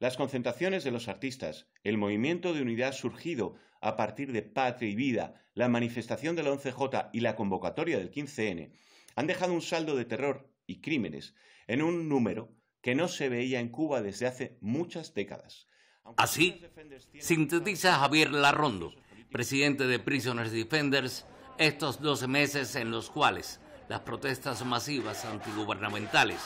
las concentraciones de los artistas, el movimiento de unidad surgido a partir de Patria y Vida, la manifestación de la 11J y la convocatoria del 15N, han dejado un saldo de terror y crímenes en un número que no se veía en Cuba desde hace muchas décadas. Así, sintetiza Javier Larrondo, presidente de Prisoners Defenders, estos 12 meses en los cuales las protestas masivas antigubernamentales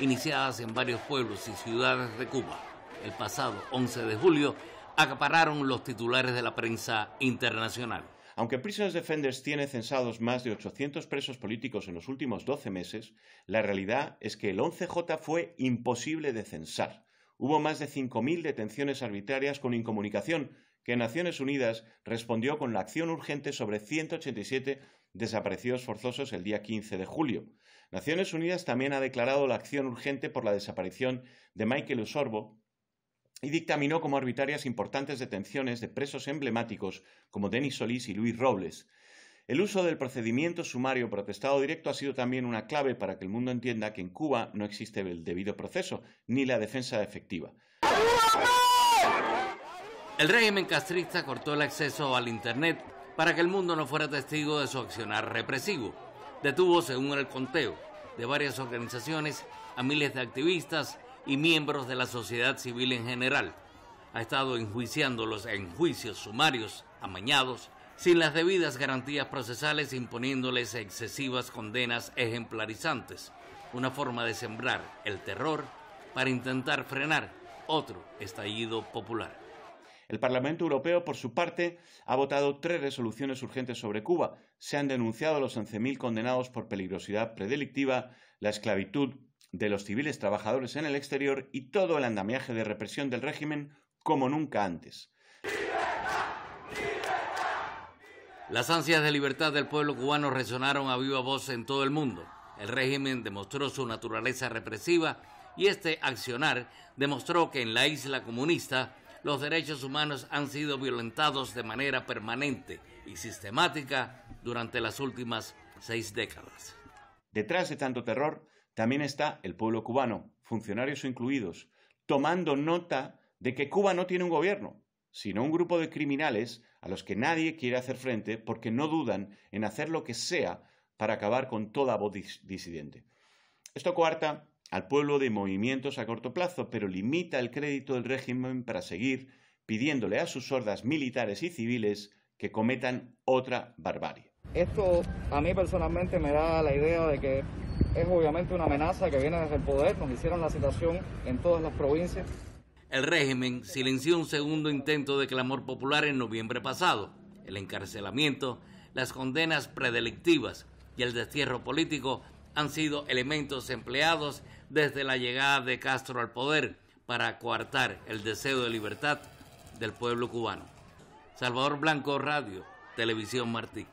iniciadas en varios pueblos y ciudades de Cuba el pasado 11 de julio acapararon los titulares de la prensa internacional. Aunque Prisoners Defenders tiene censados más de 800 presos políticos en los últimos 12 meses, la realidad es que el 11J fue imposible de censar. Hubo más de 5.000 detenciones arbitrarias con incomunicación, que Naciones Unidas respondió con la acción urgente sobre 187 desaparecidos forzosos el día 15 de julio. Naciones Unidas también ha declarado la acción urgente por la desaparición de Michael Usorbo, y dictaminó como arbitrarias importantes detenciones de presos emblemáticos como Denis Solís y Luis Robles. El uso del procedimiento sumario protestado directo ha sido también una clave para que el mundo entienda que en Cuba no existe el debido proceso ni la defensa efectiva. El régimen castrista cortó el acceso al Internet para que el mundo no fuera testigo de su accionar represivo. Detuvo, según el conteo, de varias organizaciones a miles de activistas y miembros de la sociedad civil en general. Ha estado enjuiciándolos en juicios sumarios amañados, sin las debidas garantías procesales, imponiéndoles excesivas condenas ejemplarizantes, una forma de sembrar el terror para intentar frenar otro estallido popular. El Parlamento Europeo, por su parte, ha votado tres resoluciones urgentes sobre Cuba. Se han denunciado a los 11.000 condenados por peligrosidad predelictiva, la esclavitud de los civiles trabajadores en el exterior y todo el andamiaje de represión del régimen como nunca antes. Las ansias de libertad del pueblo cubano resonaron a viva voz en todo el mundo. El régimen demostró su naturaleza represiva y este accionar demostró que en la isla comunista los derechos humanos han sido violentados de manera permanente y sistemática durante las últimas seis décadas. Detrás de tanto terror también está el pueblo cubano, funcionarios incluidos, tomando nota de que Cuba no tiene un gobierno, sino un grupo de criminales a los que nadie quiere hacer frente porque no dudan en hacer lo que sea para acabar con toda voz disidente. Esto coarta al pueblo de movimientos a corto plazo, pero limita el crédito del régimen para seguir pidiéndole a sus hordas militares y civiles que cometan otra barbarie. Esto a mí personalmente me da la idea de que es obviamente una amenaza que viene desde el poder, nos hicieron la situación en todas las provincias. El régimen silenció un segundo intento de clamor popular en noviembre pasado, el encarcelamiento, las condenas predelictivas y el destierro político han sido elementos empleados desde la llegada de Castro al poder para coartar el deseo de libertad del pueblo cubano. Salvador Blanco Radio, Televisión Martí.